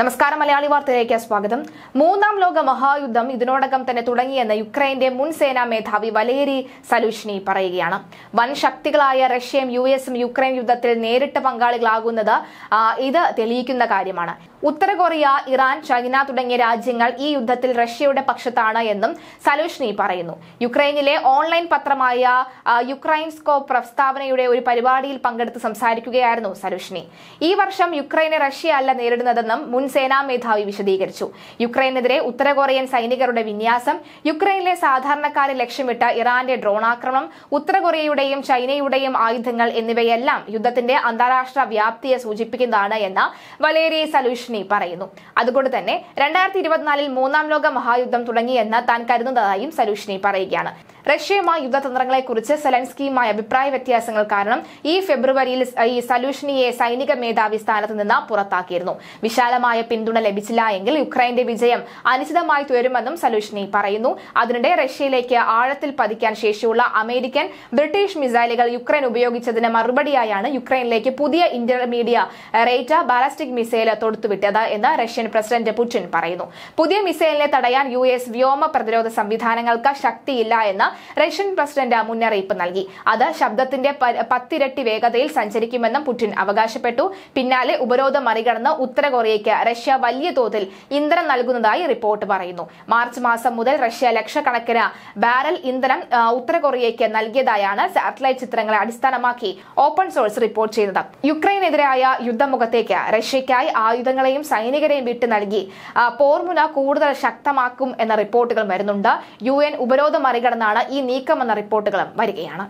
നമസ്കാരം മലയാളി വാർത്തയിലേക്ക് സ്വാഗതം മൂന്നാം ലോക മഹായുദ്ധം ഇതിനോടകം തന്നെ തുടങ്ങിയെന്ന് യുക്രൈന്റെ മുൻ സേനാ മേധാവി വലേരി സലുഷ്നി പറയുകയാണ് വൻ ശക്തികളായ റഷ്യയും യു എസും യുക്രൈൻ യുദ്ധത്തിൽ നേരിട്ട് പങ്കാളികളാകുന്നത് ഇത് തെളിയിക്കുന്ന കാര്യമാണ് ഉത്തര കൊറിയ ഇറാൻ ചൈന തുടങ്ങിയ രാജ്യങ്ങൾ ഈ യുദ്ധത്തിൽ റഷ്യയുടെ പക്ഷത്താണ് എന്നും സലുഷ്നി പറയുന്നു യുക്രൈനിലെ ഓൺലൈൻ പത്രമായ യുക്രൈൻ സ്കോപ്പ് പ്രസ്താവനയുടെ ഒരു പരിപാടിയിൽ പങ്കെടുത്ത് സംസാരിക്കുകയായിരുന്നു സലുഷ്നി ഈ വർഷം യുക്രൈനെ റഷ്യ അല്ല നേരിടുന്നതെന്നും മുൻ സേനാ മേധാവി വിശദീകരിച്ചു യുക്രൈനെതിരെ ഉത്തര കൊറിയൻ സൈനികരുടെ വിന്യാസം യുക്രൈനിലെ സാധാരണക്കാരെ ലക്ഷ്യമിട്ട ഇറാന്റെ ഡ്രോൺ ആക്രമണം ഉത്തര കൊറിയയുടെയും ചൈനയുടെയും ആയുധങ്ങൾ എന്നിവയെല്ലാം യുദ്ധത്തിന്റെ അന്താരാഷ്ട്ര വ്യാപ്തിയെ സൂചിപ്പിക്കുന്നതാണ് എന്ന് വലേരി സലൂഷിനി പറയുന്നു അതുകൊണ്ട് തന്നെ രണ്ടായിരത്തി ഇരുപത്തിനാലിൽ മൂന്നാം ലോക മഹായുദ്ധം തുടങ്ങിയെന്ന് താൻ കരുതുന്നതായും സലൂഷിനി പറയുകയാണ് റഷ്യയുമായി യുദ്ധതന്ത്രങ്ങളെക്കുറിച്ച് സെലൻസ്കിയുമായി അഭിപ്രായ വ്യത്യാസങ്ങൾ കാരണം ഈ ഫെബ്രുവരിയിൽ ഈ സലൂഷിനിയെ സൈനിക മേധാവി സ്ഥാനത്ത് നിന്ന് പുറത്താക്കിയിരുന്നു വിശാലമായ ശക്തമായ പിന്തുണ ലഭിച്ചില്ല എങ്കിൽ യുക്രൈന്റെ വിജയം അനിശ്ചിതമായി തുരുമെന്നും സലൂഷ്നി പറയുന്നു അതിനിടെ റഷ്യയിലേക്ക് ആഴത്തിൽ പതിക്കാൻ ശേഷിയുള്ള അമേരിക്കൻ ബ്രിട്ടീഷ് മിസൈലുകൾ യുക്രൈൻ ഉപയോഗിച്ചതിന് മറുപടിയായാണ് യുക്രൈനിലേക്ക് പുതിയ ഇന്റർമീഡിയ റേറ്റ ബാലാസ്റ്റിക് മിസൈൽ തൊടുത്തുവിട്ടത് എന്ന് റഷ്യൻ പ്രസിഡന്റ് പുടിൻ പറയുന്നു പുതിയ മിസൈലിനെ തടയാൻ യു എസ് വ്യോമ പ്രതിരോധ സംവിധാനങ്ങൾക്ക് ശക്തിയില്ല എന്ന് റഷ്യൻ പ്രസിഡന്റ് മുന്നറിയിപ്പ് നൽകി അത് ശബ്ദത്തിന്റെ പത്തിരട്ടി വേഗതയിൽ സഞ്ചരിക്കുമെന്നും പുടിൻ അവകാശപ്പെട്ടു പിന്നാലെ ഉപരോധം മറികടന്ന് ഉത്തര കൊറിയയ്ക്ക് റഷ്യ വലിയ തോതിൽ ഇന്ധനം നൽകുന്നതായി റിപ്പോർട്ട് പറയുന്നു മാർച്ച് മാസം മുതൽ റഷ്യ ലക്ഷക്കണക്കിന് ബാരൽ ഇന്ധനം ഉത്തര കൊറിയയ്ക്ക് നൽകിയതായാണ് സാറ്റലൈറ്റ് ചിത്രങ്ങളെ അടിസ്ഥാനമാക്കി ഓപ്പൺ സോഴ്സ് റിപ്പോർട്ട് ചെയ്യുന്നത് യുക്രൈനെതിരായ യുദ്ധമുഖത്തേക്ക് റഷ്യയ്ക്കായി ആയുധങ്ങളെയും സൈനികരെയും വിട്ടു നൽകി പോർമുന കൂടുതൽ ശക്തമാക്കും എന്ന റിപ്പോർട്ടുകൾ വരുന്നുണ്ട് യു എൻ ഉപരോധം മറികടന്നാണ് ഈ നീക്കമെന്ന റിപ്പോർട്ടുകളും വരികയാണ്